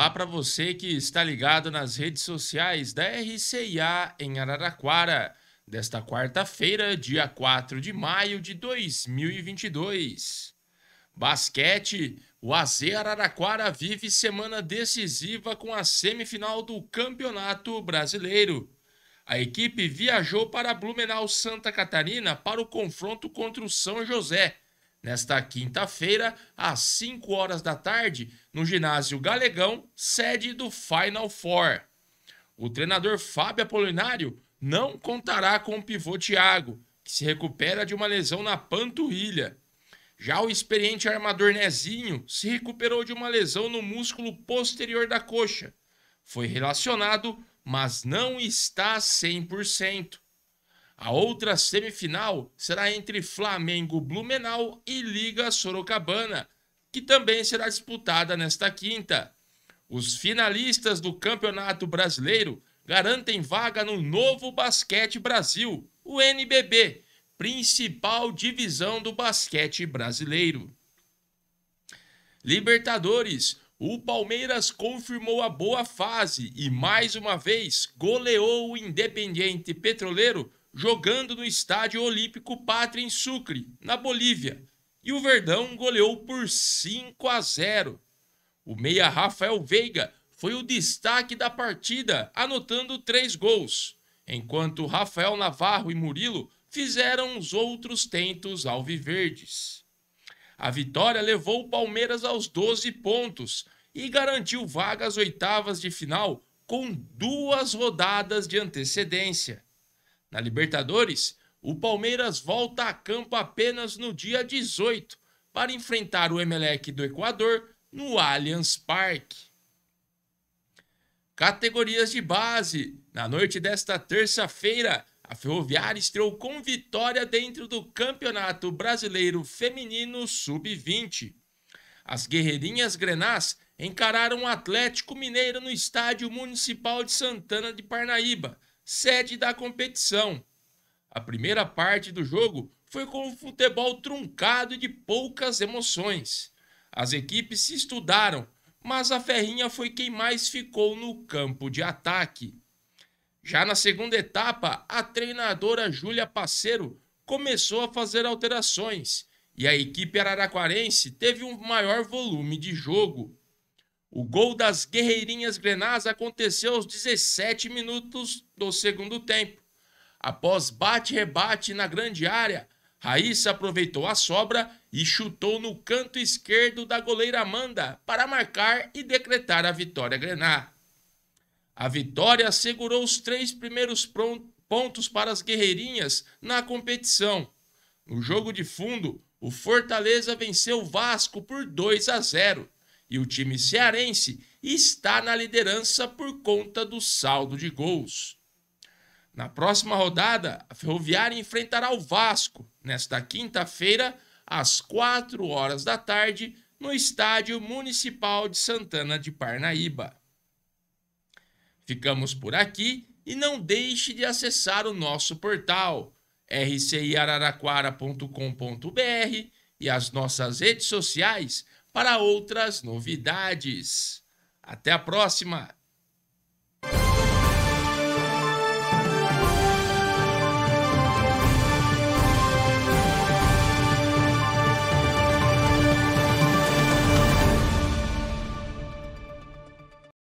Olá para você que está ligado nas redes sociais da RCIA em Araraquara, desta quarta-feira, dia 4 de maio de 2022. Basquete, o AZ Araraquara vive semana decisiva com a semifinal do Campeonato Brasileiro. A equipe viajou para Blumenau, Santa Catarina, para o confronto contra o São José nesta quinta-feira, às 5 horas da tarde, no ginásio Galegão, sede do Final Four. O treinador Fábio Apolinário não contará com o pivô Thiago, que se recupera de uma lesão na panturrilha. Já o experiente armador Nezinho se recuperou de uma lesão no músculo posterior da coxa. Foi relacionado, mas não está 100%. A outra semifinal será entre Flamengo Blumenau e Liga Sorocabana, que também será disputada nesta quinta. Os finalistas do Campeonato Brasileiro garantem vaga no novo Basquete Brasil, o NBB, principal divisão do basquete brasileiro. Libertadores. O Palmeiras confirmou a boa fase e mais uma vez goleou o Independiente Petroleiro jogando no Estádio Olímpico Pátria em Sucre, na Bolívia, e o Verdão goleou por 5 a 0. O meia Rafael Veiga foi o destaque da partida, anotando três gols, enquanto Rafael Navarro e Murilo fizeram os outros tentos alviverdes. A vitória levou o Palmeiras aos 12 pontos e garantiu vaga às oitavas de final com duas rodadas de antecedência. Na Libertadores, o Palmeiras volta a campo apenas no dia 18 para enfrentar o Emelec do Equador no Allianz Parque. Categorias de base. Na noite desta terça-feira, a Ferroviária estreou com vitória dentro do Campeonato Brasileiro Feminino Sub-20. As Guerreirinhas Grenás encararam o Atlético Mineiro no Estádio Municipal de Santana de Parnaíba sede da competição. A primeira parte do jogo foi com o futebol truncado de poucas emoções. As equipes se estudaram, mas a Ferrinha foi quem mais ficou no campo de ataque. Já na segunda etapa, a treinadora Júlia Passeiro começou a fazer alterações e a equipe araraquarense teve um maior volume de jogo. O gol das Guerreirinhas Grenás aconteceu aos 17 minutos do segundo tempo. Após bate-rebate na grande área, Raíssa aproveitou a sobra e chutou no canto esquerdo da goleira Amanda para marcar e decretar a vitória Grená. A vitória assegurou os três primeiros pontos para as guerreirinhas na competição. No jogo de fundo, o Fortaleza venceu o Vasco por 2 a 0 e o time cearense está na liderança por conta do saldo de gols. Na próxima rodada, a Ferroviária enfrentará o Vasco, nesta quinta-feira, às 4 horas da tarde, no Estádio Municipal de Santana de Parnaíba. Ficamos por aqui e não deixe de acessar o nosso portal rciararaquara.com.br e as nossas redes sociais para outras novidades. Até a próxima!